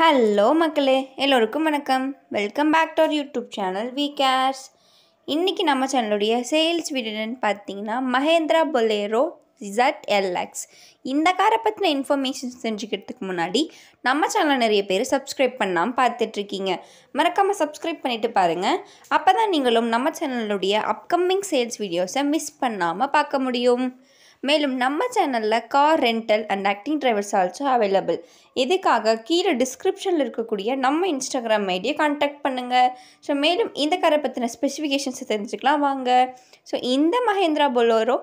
hello மக்களே எல்லோருக்கும் வணக்கம் welcome back to our YouTube channel V cars இன்றைக்கி நம்ம சேனலுடைய சேல்ஸ் வீடியோன்னு பார்த்தீங்கன்னா மஹேந்திரா பொலேரோ ஜட் எல்எக்ஸ் இந்த காரை பற்றின இன்ஃபர்மேஷன் தெரிஞ்சுக்கிறதுக்கு முன்னாடி நம்ம சேனல் நிறைய பேர் சப்ஸ்கிரைப் பண்ணாமல் பார்த்துட்ருக்கீங்க மறக்காமல் சப்ஸ்கிரைப் பண்ணிவிட்டு பாருங்கள் அப்போ தான் நீங்களும் நம்ம சேனலுடைய அப்கமிங் சேல்ஸ் வீடியோஸை மிஸ் பண்ணாமல் பார்க்க முடியும் மேலும் நம்ம சேனலில் car rental and acting drivers also available இதுக்காக கீழே டிஸ்கிரிப்ஷனில் இருக்கக்கூடிய நம்ம இன்ஸ்டாகிராம் ஐடியை கான்டாக்ட் பண்ணுங்கள் ஸோ மேலும் இந்த காரை பற்றின ஸ்பெசிஃபிகேஷன்ஸை தெரிஞ்சுக்கலாம் வாங்க ஸோ இந்த மஹேந்திரா பொலோரோ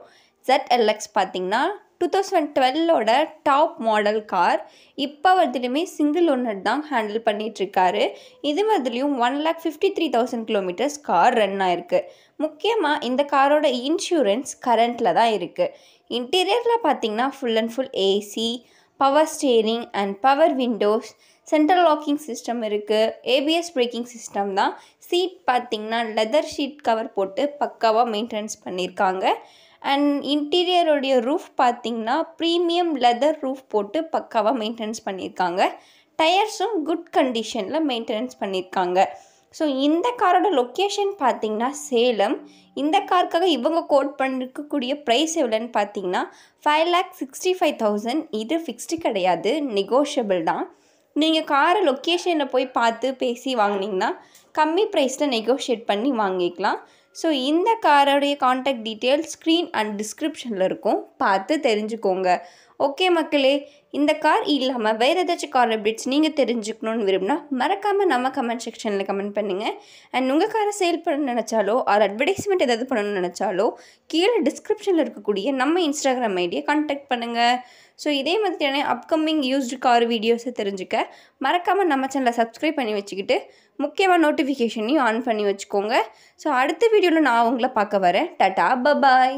ஜெட் எல்எக்ஸ் பார்த்திங்கன்னா டூ தௌசண்ட் டுவெல்லோட டாப் மாடல் கார் இப்போ வரதுலையுமே சிங்கிள் ஓனர் தான் ஹேண்டில் பண்ணிகிட்ருக்காரு இது மாதிரிலையும் one lakh fifty three thousand kilometres car run ஆயிருக்கு முக்கியமாக இந்த காரோட இன்சூரன்ஸ் கரண்ட்டில் தான் இருக்குது இன்டீரியரில் பார்த்திங்கன்னா full and full AC power steering and power windows central locking system இருக்குது ஏபிஎஸ் பிரேக்கிங் சிஸ்டம் தான் சீட் பார்த்திங்கன்னா லெதர் ஷீட் கவர் போட்டு பக்காவாக மெயின்டெனன்ஸ் பண்ணியிருக்காங்க அண்ட் இன்டீரியருடைய ரூஃப் பார்த்திங்கன்னா ப்ரீமியம் லெதர் ரூஃப் போட்டு பக்காவாக மெயின்டெனன்ஸ் பண்ணியிருக்காங்க டயர்ஸும் குட் கண்டிஷனில் மெயின்டெனன்ஸ் பண்ணியிருக்காங்க ஸோ இந்த காரோட லொக்கேஷன் பார்த்திங்கன்னா சேலம் இந்த காருக்காக இவங்க கோட் பண்ணிருக்கக்கூடிய ப்ரைஸ் எவ்வளோன்னு பார்த்தீங்கன்னா five lakh sixty five thousand இது ஃபிக்ஸ்டு கிடையாது நெகோஷியபிள் தான் நீங்கள் காரை லொக்கேஷனில் போய் பார்த்து பேசி வாங்கினீங்கன்னா கம்மி ப்ரைஸில் நெகோஷியேட் பண்ணி வாங்கிக்கலாம் ஸோ இந்த காரோடைய காண்டாக்ட் டீட்டெயில் ஸ்க்ரீன் அண்ட் டிஸ்கிரிப்ஷனில் இருக்கும் பார்த்து தெரிஞ்சுக்கோங்க ஓகே மக்களே இந்த கார் இல்லாமல் வேறு ஏதாச்சும் கார் அப்டேட்ஸ் நீங்கள் தெரிஞ்சுக்கணுன்னு விரும்பினா மறக்காமல் நம்ம கமெண்ட் செக்ஷனில் கமெண்ட் பண்ணுங்கள் அண்ட் உங்கள் காரை சேல் பண்ண நினச்சாலோ ஆர் அட்வர்டைஸ்மெண்ட் ஏதாவது பண்ணணும்னு நினச்சாலோ கீழே டிஸ்கிரிப்ஷனில் இருக்கக்கூடிய நம்ம இன்ஸ்டாகிராம் ஐடியை கான்டாக்ட் பண்ணுங்கள் ஸோ இதே மாதிரியான அப்கமிங் யூஸ்டு கார் வீடியோஸை தெரிஞ்சுக்க மறக்காமல் நம்ம சேனலை சப்ஸ்கிரைப் பண்ணி வச்சுக்கிட்டு முக்கியமாக நோட்டிஃபிகேஷனையும் ஆன் பண்ணி வச்சுக்கோங்க ஸோ அடுத்த வீடியோவில் நான் உங்களை பார்க்க வரேன் டட்டா பபாய்